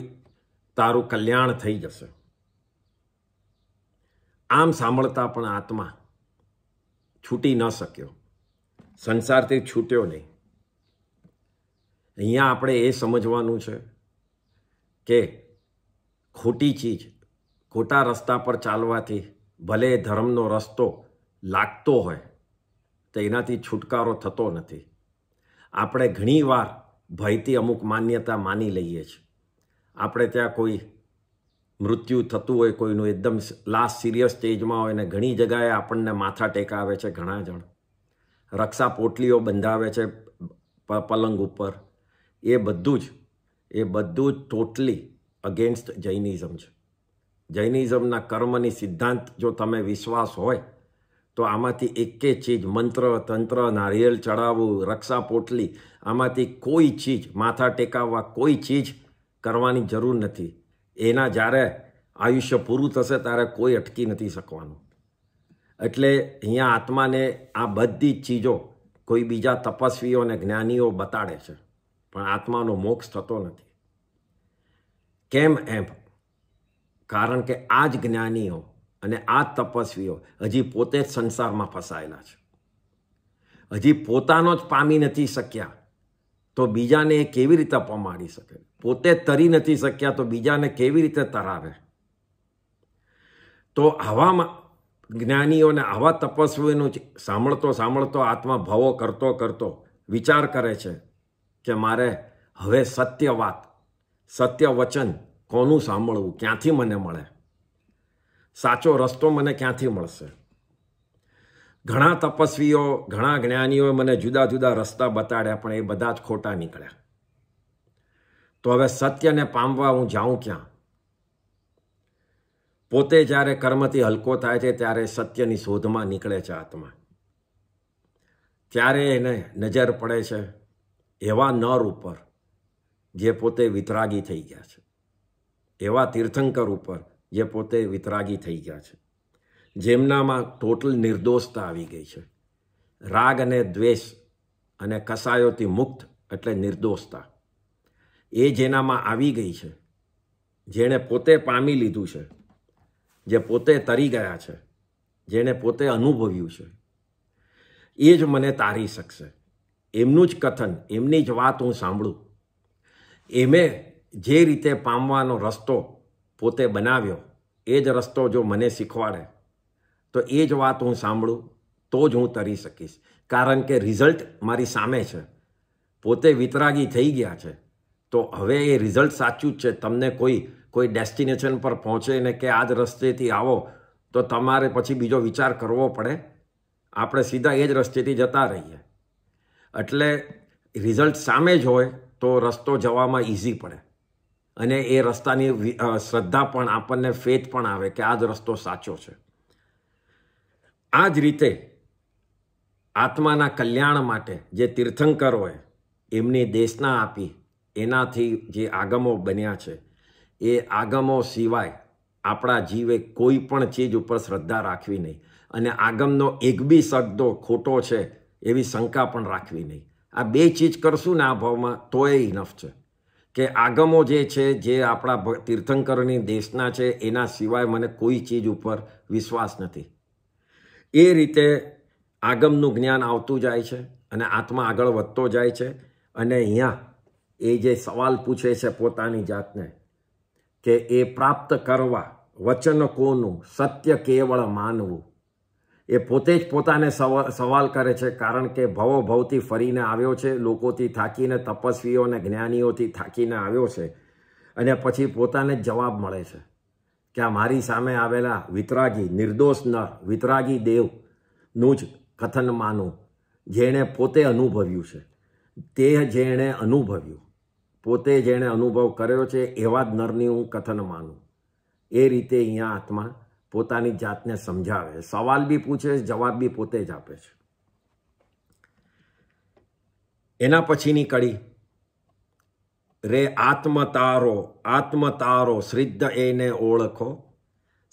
તારું કલ્યાણ થઈ જશે આમ સાંભળતા પણ આત્મા છૂટી ન શક્યો સંસારથી છૂટ્યો નહીં અહીંયા આપણે એ સમજવાનું છે કે ખોટી ચીજ ખોટા રસ્તા પર ચાલવાથી ભલે ધર્મનો રસ્તો લાગતો હોય તો એનાથી છુટકારો થતો નથી આપણે ઘણીવાર ભયથી અમુક માન્યતા માની લઈએ છીએ આપણે ત્યાં કોઈ મૃત્યુ થતું હોય કોઈનું એકદમ લાસ્ટ સિરિયસ સ્ટેજમાં હોય અને ઘણી જગાએ આપણને માથા ટેકાવે છે ઘણા જણ રક્ષા પોટલીઓ બંધાવે છે પલંગ ઉપર એ બધું જ એ બધું જ ટોટલી અગેન્સ્ટ જૈનિઝમ છે જૈનિઝમના કર્મની સિદ્ધાંત જો તમે વિશ્વાસ હોય તો આમાંથી એકે ચીજ મંત્ર તંત્ર નારિયેળ ચડાવવું રક્ષા પોટલી આમાંથી કોઈ ચીજ માથા ટેકાવવા કોઈ ચીજ કરવાની જરૂર નથી એના જ્યારે આયુષ્ય પૂરું થશે ત્યારે કોઈ અટકી નથી શકવાનું એટલે અહીંયા આત્માને આ બધી જ ચીજો કોઈ બીજા તપસ્વીઓ અને જ્ઞાનીઓ બતાડે છે પણ આત્માનો મોક્ષ થતો નથી કેમ એમ કારણ કે આ જ જ્ઞાનીઓ અને આ તપસ્વીઓ હજી પોતે જ સંસારમાં ફસાયેલા છે હજી પોતાનો જ પામી નથી શક્યા તો બીજાને એ કેવી રીતે પમાડી શકે પોતે તરી નથી શક્યા તો બીજાને કેવી રીતે તરાવે તો આવામાં જ્ઞાનીઓને આવા તપસ્વીનું જ સાંભળતો સાંભળતો આત્મા ભવો કરતો કરતો વિચાર કરે છે કે મારે હવે સત્ય વાત સત્ય વચન કોનું સાંભળવું ક્યાંથી મને મળે સાચો રસ્તો મને ક્યાંથી મળશે ઘણા તપસ્વીઓ ઘણા જ્ઞાનીઓએ મને જુદા જુદા રસ્તા બતાડ્યા પણ એ બધા જ ખોટા નીકળ્યા તો હવે સત્યને પામવા હું જાઉં ક્યાં પોતે જ્યારે કર્મથી હલકો થાય છે ત્યારે સત્યની શોધમાં નીકળે છે આત્મા ત્યારે એને નજર પડે છે એવા નર ઉપર જે પોતે વિતરાગી થઈ ગયા છે એવા તીર્થંકર ઉપર જે પોતે વિતરાગી થઈ ગયા છે જેમનામાં ટોટલ નિર્દોષતા આવી ગઈ છે રાગ અને દ્વેષ અને કસાયોથી મુક્ત એટલે નિર્દોષતા એ જેનામાં આવી ગઈ છે જેણે પોતે પામી લીધું છે જે પોતે તરી ગયા છે જેણે પોતે અનુભવ્યું છે એ જ મને તારી શકશે એમનું જ કથન એમની જ વાત હું સાંભળું એમે જે રીતે પામવાનો રસ્તો પોતે બનાવ્યો એ જ રસ્તો જો મને શીખવાડે તો એ જ વાત હું સાંભળું તો જ હું તરી શકીશ કારણ કે રિઝલ્ટ મારી સામે છે પોતે વિતરાગી થઈ ગયા છે તો હવે એ રિઝલ્ટ સાચું જ છે તમને કોઈ કોઈ ડેસ્ટિનેશન પર પહોંચેને કે આ જ રસ્તેથી આવો તો તમારે પછી બીજો વિચાર કરવો પડે આપણે સીધા એ જ રસ્તેથી જતા રહીએ એટલે રિઝલ્ટ સામે જ હોય તો રસ્તો જવામાં ઇઝી પડે અને એ રસ્તાની શ્રદ્ધા પણ આપણને ફેથ પણ આવે કે આ જ રસ્તો સાચો છે આ જ રીતે આત્માના કલ્યાણ માટે જે તીર્થંકરોએ એમની દેશના આપી એનાથી જે આગમો બન્યા છે એ આગમો સિવાય આપણા જીવે કોઈ પણ ચીજ ઉપર શ્રદ્ધા રાખવી નહીં અને આગમનો એક બી શબ્દો ખોટો છે એવી શંકા પણ રાખવી નહીં આ બે ચીજ કરશું ને આ ભાવમાં તો એ ઇનફ છે કે આગમો જે છે જે આપણા તીર્થંકરની દેશના છે એના સિવાય મને કોઈ ચીજ ઉપર વિશ્વાસ નથી એ રીતે આગમનું જ્ઞાન આવતું જાય છે અને આત્મા આગળ વધતો જાય છે અને અહીંયા એ જે સવાલ પૂછે છે પોતાની જાતને કે એ પ્રાપ્ત કરવા વચન કોનું સત્ય કેવળ માનવું એ પોતે જ પોતાને સવાલ કરે છે કારણ કે ભવો ભવથી ફરીને આવ્યો છે લોકોથી થાકીને તપસ્વીઓ અને જ્ઞાનીઓથી થાકીને આવ્યો છે અને પછી પોતાને જ જવાબ મળે છે કે આ મારી સામે આવેલા વિતરાગી નિર્દોષ ન વિતરાગી દેવનું જ કથન માનું જેણે પોતે અનુભવ્યું છે તે જેણે અનુભવ્યું પોતે જેણે અનુભવ કર્યો છે એવા જ નરની હું કથન માનું એ રીતે અહીંયા આત્મા પોતાની જાતને સમજાવે સવાલ બી પૂછે જવાબ બી પોતે જ આપે છે એના પછીની કડી રે આત્મતારો આત્મતારો શ્રિદ્ધ એને ઓળખો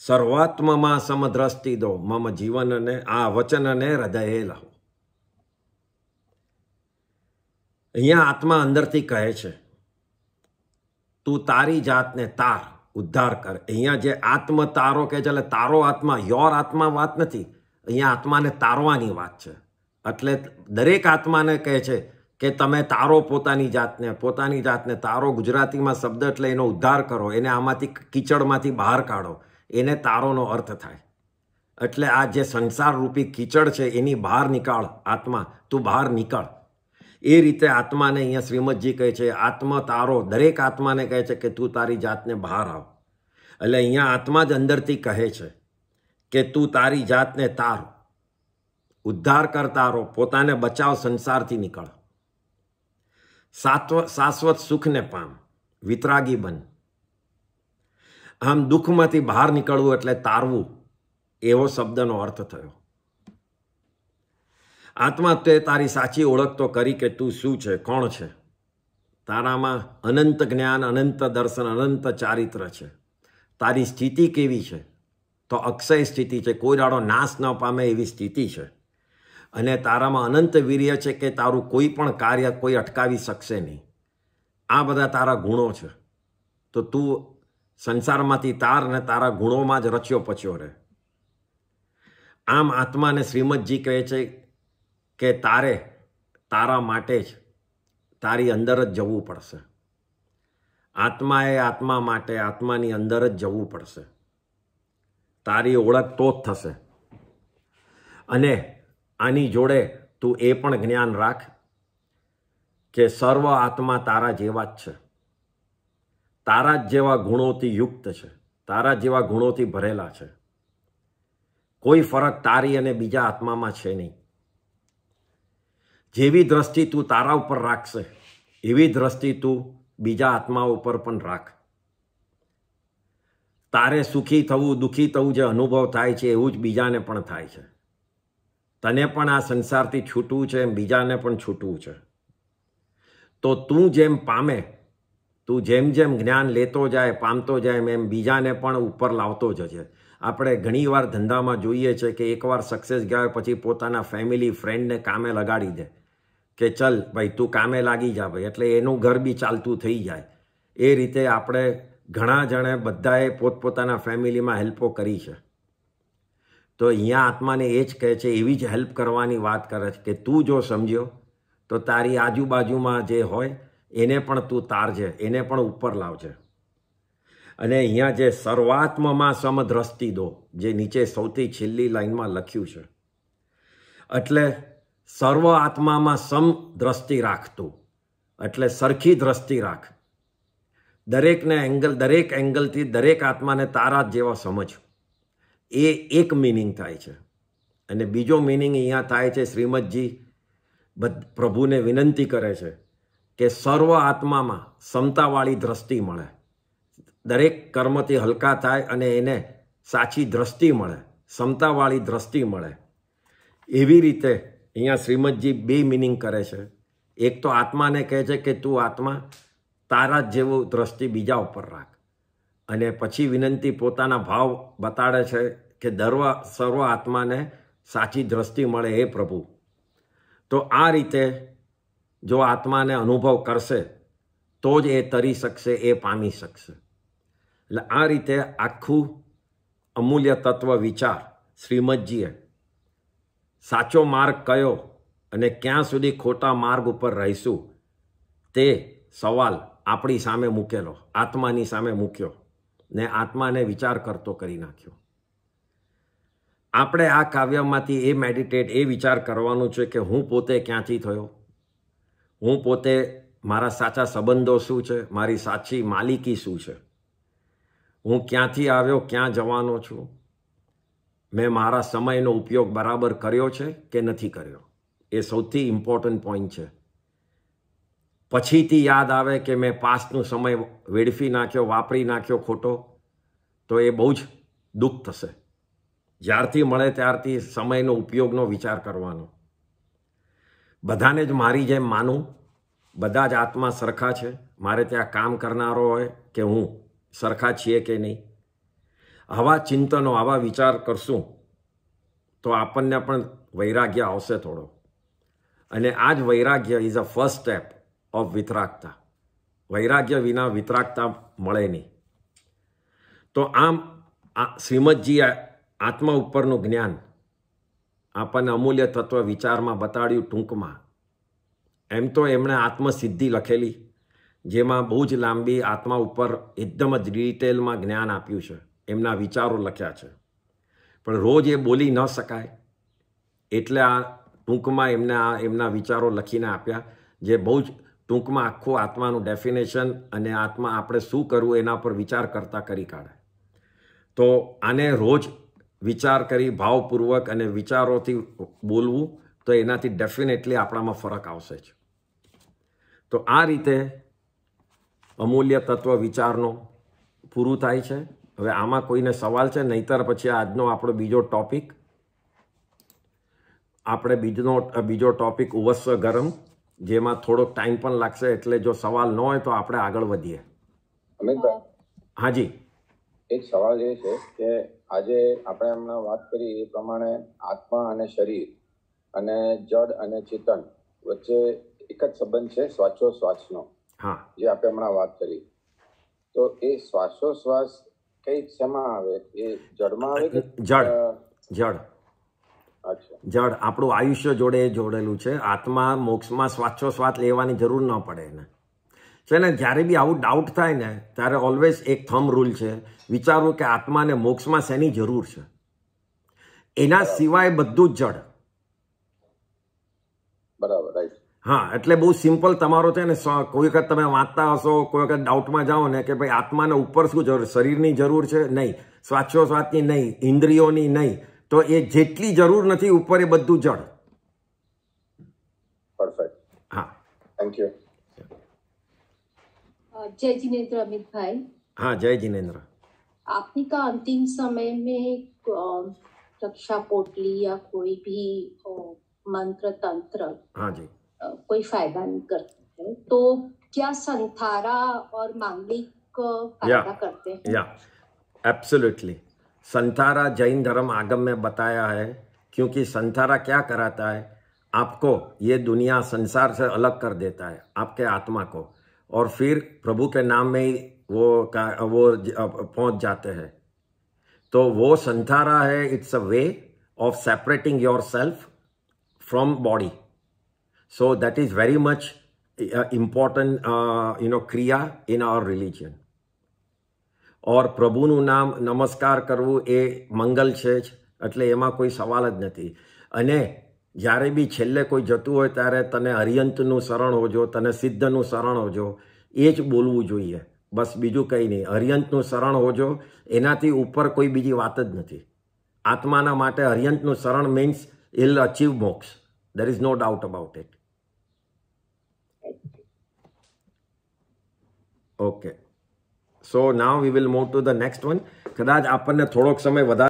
સર્વાત્મમાં સમદ્રષ્ટિ દો મમ જીવનને આ વચનને હૃદયે લહો અહીંયા આત્મા અંદરથી કહે છે તું તારી જાતને તાર ઉદ્ધાર કર અહીંયા જે આત્મ તારો કે છે એટલે તારો આત્મા યોર આત્મા વાત નથી અહીંયા આત્માને તારવાની વાત છે એટલે દરેક આત્માને કહે છે કે તમે તારો પોતાની જાતને પોતાની જાતને તારો ગુજરાતીમાં શબ્દ એટલે એનો ઉદ્ધાર કરો એને આમાંથી કીચડમાંથી બહાર કાઢો એને તારોનો અર્થ થાય એટલે આ જે સંસાર રૂપી કીચડ છે એની બહાર નીકાળ આત્મા તું બહાર નીકળ એ રીતે આત્માને અહીંયા શ્રીમદજી કહે છે આત્મા તારો દરેક આત્માને કહે છે કે તું તારી જાતને બહાર આવ એટલે અહીંયા આત્મા જ અંદરથી કહે છે કે તું તારી જાતને તાર ઉદ્ધાર કર તારો પોતાને બચાવ સંસારથી નીકળ સાત્વ શાશ્વત સુખને પામ વિતરાગી બન આમ દુઃખમાંથી બહાર નીકળવું એટલે તારવું એવો શબ્દનો અર્થ થયો આત્મા તે તારી સાચી ઓળખ તો કરી કે તું શું છે કોણ છે તારામાં અનંત જ્ઞાન અનંત દર્શન અનંત ચારિત્ર છે તારી સ્થિતિ કેવી છે તો અક્ષય સ્થિતિ છે કોઈ દાડો નાશ ન પામે એવી સ્થિતિ છે અને તારામાં અનંત વીર્ય છે કે તારું કોઈ પણ કાર્ય કોઈ અટકાવી શકશે નહીં આ બધા તારા ગુણો છે તો તું સંસારમાંથી તાર ને તારા ગુણોમાં જ રચ્યો પચ્યો રહે આમ આત્માને શ્રીમદજી કહે છે કે તારે તારા માટે જ તારી અંદર જ જવું પડશે આત્મા એ આત્મા માટે આત્માની અંદર જ જવું પડશે તારી ઓળખ તો જ થશે અને આની જોડે તું એ પણ જ્ઞાન રાખ કે સર્વ આત્મા તારા જેવા જ છે તારા જ જેવા ગુણોથી યુક્ત છે તારા જેવા ગુણોથી ભરેલા છે કોઈ ફરક તારી અને બીજા આત્મામાં છે નહીં જેવી દ્રષ્ટિ તું તારા ઉપર રાખશે એવી દ્રષ્ટિ તું બીજા આત્મા ઉપર પણ રાખ તારે સુખી થવું દુઃખી થવું જે અનુભવ થાય છે એવું જ બીજાને પણ થાય છે તને પણ આ સંસારથી છૂટવું છે એમ બીજાને પણ છૂટવું છે તો તું જેમ પામે તું જેમ જેમ જ્ઞાન લેતો જાય પામતો જાય એમ બીજાને પણ ઉપર લાવતો જજે આપણે ઘણીવાર ધંધામાં જોઈએ છે કે એકવાર સક્સેસ ગયા પછી પોતાના ફેમિલી ફ્રેન્ડને કામે લગાડી દે કે ચલ ભાઈ તું કામે લાગી જા ભાઈ એટલે એનું ઘર બી ચાલતું થઈ જાય એ રીતે આપણે ઘણા જણે બધાએ પોતપોતાના ફેમિલીમાં હેલ્પો કરી છે તો અહીંયા આત્માને એ જ કહે છે એવી જ હેલ્પ કરવાની વાત કરે છે કે તું જો સમજ્યો તો તારી આજુબાજુમાં જે હોય એને પણ તું તારજે એને પણ ઉપર લાવજે અને અહીંયા જે સર્વાત્મમાં સમદ્રષ્ટિ દો જે નીચે સૌથી છેલ્લી લાઈનમાં લખ્યું છે એટલે સર્વ આત્મામાં સમ દ્રષ્ટિ રાખતું એટલે સરખી દ્રષ્ટિ રાખ દરેકને એંગલ દરેક એંગલથી દરેક આત્માને તારા જેવા સમજ એ એક મિનિંગ થાય છે અને બીજો મિનિંગ અહીંયા થાય છે શ્રીમદજી પ્રભુને વિનંતી કરે છે કે સર્વ આત્મામાં સમતાવાળી દ્રષ્ટિ મળે દરેક કર્મથી હલકા થાય અને એને સાચી દ્રષ્ટિ મળે સમતાવાળી દ્રષ્ટિ મળે એવી રીતે અહીંયા શ્રીમદજી બે મિનિંગ કરે છે એક તો આત્માને કહે છે કે તું આત્મા તારા જેવો દ્રષ્ટિ બીજા ઉપર રાખ અને પછી વિનંતી પોતાના ભાવ બતાડે છે કે દર્વ સર્વ આત્માને સાચી દ્રષ્ટિ મળે હે પ્રભુ તો આ રીતે જો આત્માને અનુભવ કરશે તો જ એ તરી શકશે એ પામી શકશે એટલે આ રીતે આખું અમૂલ્ય તત્વ વિચાર શ્રીમદજીએ સાચો માર્ગ કયો અને ક્યાં સુધી ખોટા માર્ગ ઉપર રહીશું તે સવાલ આપણી સામે મૂકેલો આત્માની સામે મૂક્યો ને આત્માને વિચાર કરતો કરી નાખ્યો આપણે આ કાવ્યમાંથી એ મેડિટેટ એ વિચાર કરવાનો છે કે હું પોતે ક્યાંથી થયો હું પોતે મારા સાચા સંબંધો શું છે મારી સાચી માલિકી શું છે હું ક્યાંથી આવ્યો ક્યાં જવાનો છું મેં મારા સમયનો ઉપયોગ બરાબર કર્યો છે કે નથી કર્યો એ સૌથી ઇમ્પોર્ટન્ટ પોઈન્ટ છે પછીથી યાદ આવે કે મેં પાસ્ટનો સમય વેડફી નાખ્યો વાપરી નાખ્યો ખોટો તો એ બહુ જ દુઃખ થશે જ્યારથી મળે ત્યારથી સમયનો ઉપયોગનો વિચાર કરવાનો બધાને જ મારી જેમ માનું બધા જ આત્મા સરખા છે મારે ત્યાં કામ કરનારો હોય કે હું સરખા છીએ કે નહીં આવા ચિંતનો આવા વિચાર કરશું તો આપણને પણ વૈરાગ્ય આવશે થોડો અને આ જ વૈરાગ્ય is a first step of વિતરાગતા વૈરાગ્ય વિના વિતરાગતા મળે નહીં તો આમ શ્રીમદજી આત્મા ઉપરનું જ્ઞાન આપણને અમૂલ્ય તત્વ વિચારમાં બતાડ્યું ટૂંકમાં એમ તો એમણે આત્મસિદ્ધિ લખેલી જેમાં બહુ જ લાંબી આત્મા ઉપર એકદમ જ ડિટેલમાં જ્ઞાન આપ્યું છે એમના વિચારો લખ્યા છે પણ રોજ એ બોલી ન શકાય એટલે આ ટૂંકમાં એમને આ એમના વિચારો લખીને આપ્યા જે બહુ જ ટૂંકમાં આખું આત્માનું ડેફિનેશન અને આત્મા આપણે શું કરવું એના પર વિચાર કરતા કરી કાઢે તો આને રોજ વિચાર કરી ભાવપૂર્વક અને વિચારોથી બોલવું તો એનાથી ડેફિનેટલી આપણામાં ફરક આવશે જ તો આ રીતે અમૂલ્ય તત્વ વિચારનો પૂરું થાય છે હવે આમાં કોઈને સવાલ છે નહીતર પછી આજનો આપણો બીજો ટોપિક આપણે બીજનો બીજો ટોપિક ઉવસ્સ ગરમ જેમાં થોડોક ટાઈમ પણ લાગશે એટલે જો સવાલ ન હોય તો આપણે આગળ વધીએ હાજી એક સવાલ એ છે કે આજે આપણે હમણાં વાત કરી એ પ્રમાણે આત્મા અને શરીર અને જડ અને ચેતન વચ્ચે એક જ સંબંધ છે શ્વાસો શ્વાસનો જે આપણે હમણાં વાત કરી તો એ શ્વાસો શ્વાસ કઈ શેમાં આવે એ જળમાં આવે જળ જળ જળ આપણું આયુષ્ય જોડે જોડેલું છે આત્મા મોક્ષમાં સ્વાચો સ્વાદ લેવાની જરૂર ન પડે એને છે ને જ્યારે બી આવું ડાઉટ થાય ને ત્યારે ઓલવેઝ એક થમ રૂલ છે વિચારવું કે આત્માને મોક્ષમાં શેની જરૂર છે એના સિવાય બધું જ જળ હા એટલે બહુ સિમ્પલ તમારો છે ને કોઈ વખત તમે વાંચતા હશો કોઈ વખત ડાઉટમાં જાઓ ને કે ભાઈ આત્માને ઉપર શું જરૂર શરીરની જરૂર છે નહીં શ્વાસોશ્વાસની નહીં ઇન્દ્રિયોની નહીં તો એ જેટલી જરૂર નથી ઉપર એ બધું જળ પરફેક્ટ હા થેન્ક યુ જય जिनेन्द्र અમિતભાઈ હા જય जिनेन्द्र आपने का अंतिम समय में रक्षा पोटली या कोई भी मंत्र तंत्र हाँ कोई फायदा नहीं करते हैं तो क्या संथारा और मांगलिक फायदा yeah. करते हैं या एब्सोल्युटली संथारा जैन धर्म आगम में बताया है क्योंकि संथारा क्या कराता है आपको ये दुनिया संसार से अलग कर देता है आपके आत्मा को और फिर प्रभु के नाम में ही वो का वो पहुंच जाते हैं तो वो संथारा है it's a way of separating yourself from body So that is very much uh, important, uh, you know, kriya in our religion. ઓર પ્રભુનું નામ નમસ્કાર કરવું એ મંગલ છે જ એટલે એમાં કોઈ સવાલ જ નથી અને જ્યારે બી છેલ્લે કોઈ જતું હોય ત્યારે તને હરિયંતનું શરણ હોજો તને સિદ્ધનું શરણ હોજો એ જ બોલવું જોઈએ બસ બીજું કંઈ નહીં હરિયંતનું શરણ હોજો એનાથી ઉપર કોઈ બીજી વાત જ નથી આત્માના માટે હરિયંતનું શરણ means I'll achieve moksha there is no doubt about it okay so now we will move to the next one કદાચ આપણને થોડોક સમય વધારે